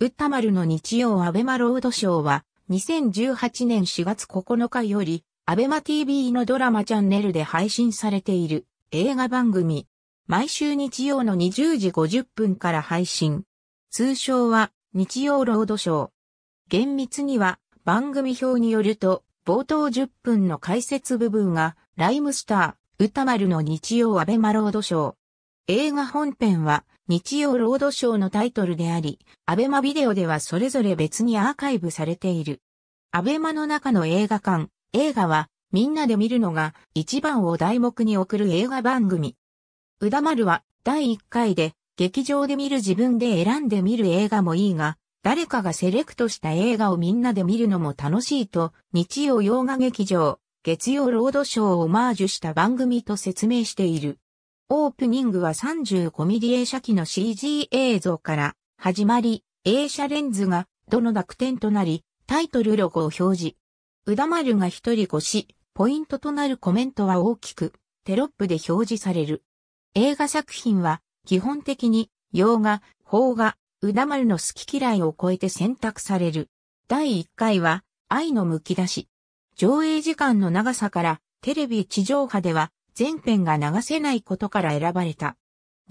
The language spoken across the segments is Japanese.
ウッタ丸の日曜アベマロードショーは、2018年4月9日より、アベマ TV のドラマチャンネルで配信されている映画番組。毎週日曜の20時50分から配信。通称は日曜ロードショー。厳密には番組表によると、冒頭10分の解説部分が、ライムスター、歌丸の日曜アベマロードショー、映画本編は日曜ロードショーのタイトルであり、アベマビデオではそれぞれ別にアーカイブされている。アベマの中の映画館、映画はみんなで見るのが一番を題目に送る映画番組。うだまるは第1回で劇場で見る自分で選んで見る映画もいいが、誰かがセレクトした映画をみんなで見るのも楽しいと、日曜洋画劇場、月曜ロードショーをオマージュした番組と説明している。オープニングは 35mm 映写機の CG 映像から始まり、映写レンズがどの濁点となり、タイトルロゴを表示。うだまるが一人越し、ポイントとなるコメントは大きく、テロップで表示される。映画作品は、基本的に、洋画、邦画、うだまるの好き嫌いを超えて選択される。第1回は、愛のむき出し。上映時間の長さから、テレビ地上波では、全編が流せないことから選ばれた。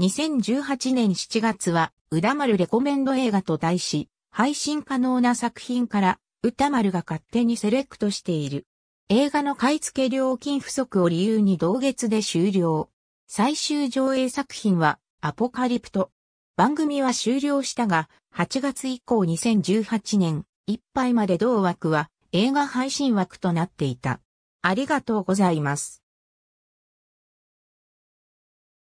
2018年7月は、歌丸レコメンド映画と題し、配信可能な作品から、歌丸が勝手にセレクトしている。映画の買い付け料金不足を理由に同月で終了。最終上映作品は、アポカリプト。番組は終了したが、8月以降2018年、いっぱいまで同枠は、映画配信枠となっていた。ありがとうございます。